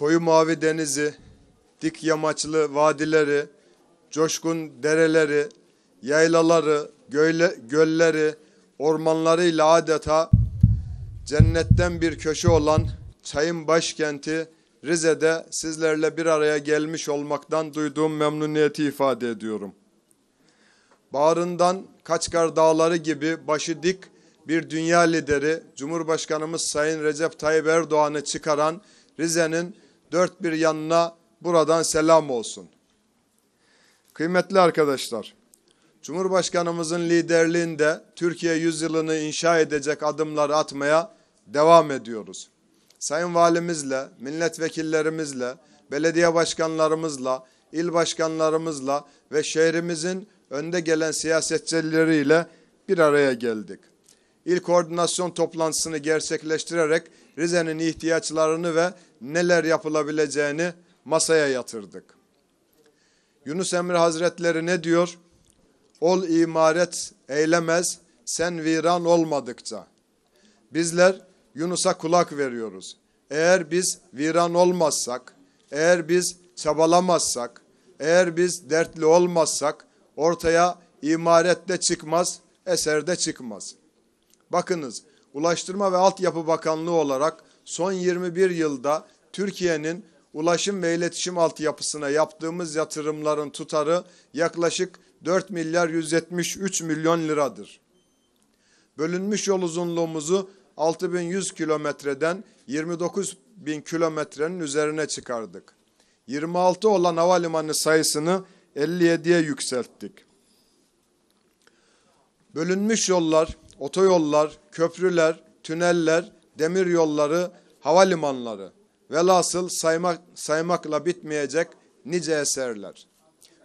koyu mavi denizi, dik yamaçlı vadileri, coşkun dereleri, yaylaları, göyle, gölleri, ormanlarıyla adeta cennetten bir köşe olan çayın başkenti Rize'de sizlerle bir araya gelmiş olmaktan duyduğum memnuniyeti ifade ediyorum. Bağrından Kaçkar Dağları gibi başı dik bir dünya lideri Cumhurbaşkanımız Sayın Recep Tayyip Erdoğan'ı çıkaran Rize'nin dört bir yanına buradan selam olsun. Kıymetli arkadaşlar, Cumhurbaşkanımızın liderliğinde Türkiye yüzyılını inşa edecek adımları atmaya devam ediyoruz. Sayın Valimizle, milletvekillerimizle, belediye başkanlarımızla, il başkanlarımızla ve şehrimizin önde gelen siyasetçileriyle bir araya geldik. İl koordinasyon toplantısını gerçekleştirerek Rize'nin ihtiyaçlarını ve neler yapılabileceğini masaya yatırdık. Yunus Emre Hazretleri ne diyor? Ol imaret eylemez sen viran olmadıkça. Bizler Yunus'a kulak veriyoruz. Eğer biz viran olmazsak, eğer biz çabalamazsak, eğer biz dertli olmazsak ortaya imarette çıkmaz, eserde çıkmaz. Bakınız Ulaştırma ve Altyapı Bakanlığı olarak son 21 yılda Türkiye'nin ulaşım ve iletişim altyapısına yaptığımız yatırımların tutarı yaklaşık 4 milyar 173 milyon liradır. Bölünmüş yol uzunluğumuzu 6100 kilometreden 29 bin kilometrenin üzerine çıkardık. 26 olan havalimanı sayısını 57'ye yükselttik. Bölünmüş yollar otoyollar, köprüler, tüneller, demir yolları, havalimanları. Velhasıl saymak, saymakla bitmeyecek nice eserler.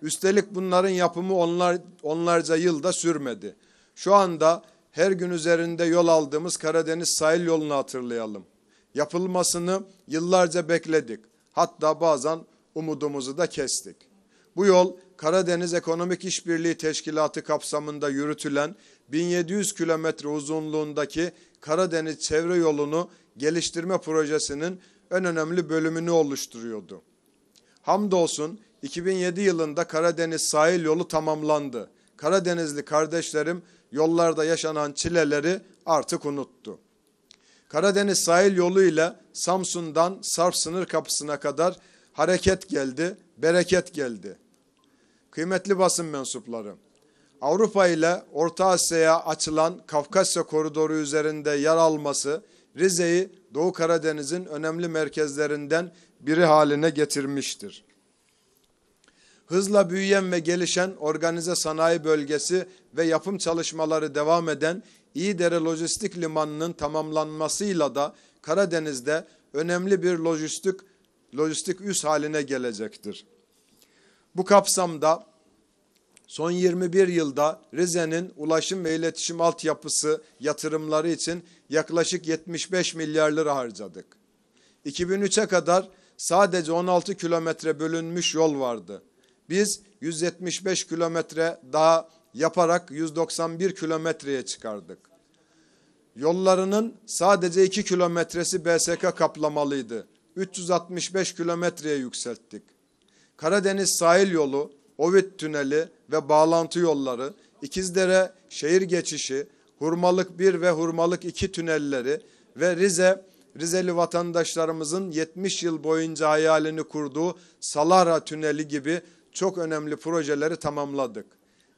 Üstelik bunların yapımı onlar, onlarca yılda sürmedi. Şu anda her gün üzerinde yol aldığımız Karadeniz sahil yolunu hatırlayalım. Yapılmasını yıllarca bekledik. Hatta bazen umudumuzu da kestik. Bu yol Karadeniz Ekonomik İşbirliği Teşkilatı kapsamında yürütülen 1700 kilometre uzunluğundaki Karadeniz Çevre Yolu'nu geliştirme projesinin en önemli bölümünü oluşturuyordu. Hamdolsun 2007 yılında Karadeniz Sahil Yolu tamamlandı. Karadenizli kardeşlerim yollarda yaşanan çileleri artık unuttu. Karadeniz sahil yolu ile Samsun'dan Sarp sınır kapısına kadar hareket geldi, bereket geldi. Kıymetli basın mensupları, Avrupa ile Orta Asya'ya açılan Kafkasya koridoru üzerinde yer alması Rize'yi Doğu Karadeniz'in önemli merkezlerinden biri haline getirmiştir. Hızla büyüyen ve gelişen organize sanayi bölgesi ve yapım çalışmaları devam eden İyidere Lojistik Limanı'nın tamamlanmasıyla da Karadeniz'de önemli bir lojistik lojistik üs haline gelecektir. Bu kapsamda son 21 yılda Rize'nin ulaşım ve iletişim altyapısı yatırımları için yaklaşık 75 milyar lira harcadık. 2003'e kadar sadece 16 kilometre bölünmüş yol vardı. Biz 175 kilometre daha yaparak 191 kilometreye çıkardık. Yollarının sadece 2 kilometresi BSK kaplamalıydı. 365 kilometreye yükselttik. Karadeniz sahil yolu, Ovid tüneli ve bağlantı yolları, İkizdere şehir geçişi, Hurmalık 1 ve Hurmalık 2 tünelleri ve Rize, Rizeli vatandaşlarımızın 70 yıl boyunca hayalini kurduğu Salara tüneli gibi çok önemli projeleri tamamladık.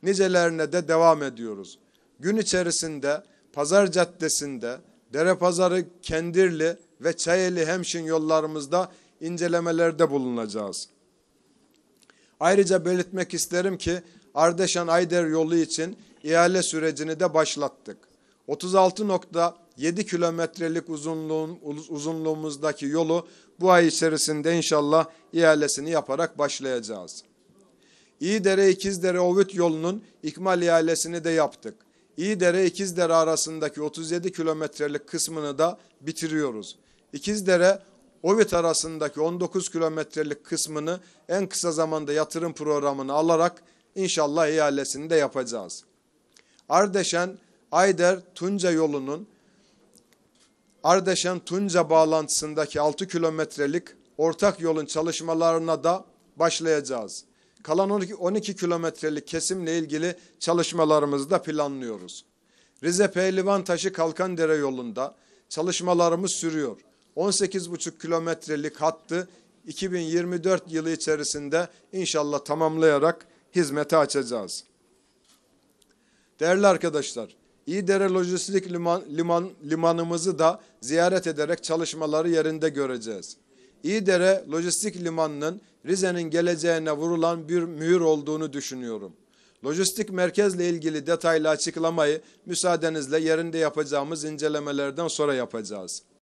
Nicelerine de devam ediyoruz. Gün içerisinde Pazar Caddesi'nde, Dere Pazarı, Kendirli ve Çayeli Hemşin yollarımızda incelemelerde bulunacağız. Ayrıca belirtmek isterim ki Ardeşen-Ayder yolu için ihale sürecini de başlattık. 36.7 kilometrelik uzunluğun, uzunluğumuzdaki yolu bu ay içerisinde inşallah ihalesini yaparak başlayacağız. İyidere İkizdere Ovüt yolunun ikmal ihalesini de yaptık. İyidere İkizdere arasındaki 37 kilometrelik kısmını da bitiriyoruz. İkizdere Ovit arasındaki 19 kilometrelik kısmını en kısa zamanda yatırım programını alarak inşallah ihalesini de yapacağız. Ardeşen Ayder Tunca yolunun Ardeşen Tunca bağlantısındaki 6 kilometrelik ortak yolun çalışmalarına da başlayacağız. Kalan 12, 12 kilometrelik kesimle ilgili çalışmalarımızı da planlıyoruz. Rize Pehlivan Taşı Kalkandere yolunda çalışmalarımız sürüyor. 18,5 kilometrelik hattı 2024 yılı içerisinde inşallah tamamlayarak hizmete açacağız. Değerli arkadaşlar, İdere Lojistik liman, liman, Limanımızı da ziyaret ederek çalışmaları yerinde göreceğiz. İdere Lojistik Limanı'nın Rize'nin geleceğine vurulan bir mühür olduğunu düşünüyorum. Lojistik merkezle ilgili detaylı açıklamayı müsaadenizle yerinde yapacağımız incelemelerden sonra yapacağız.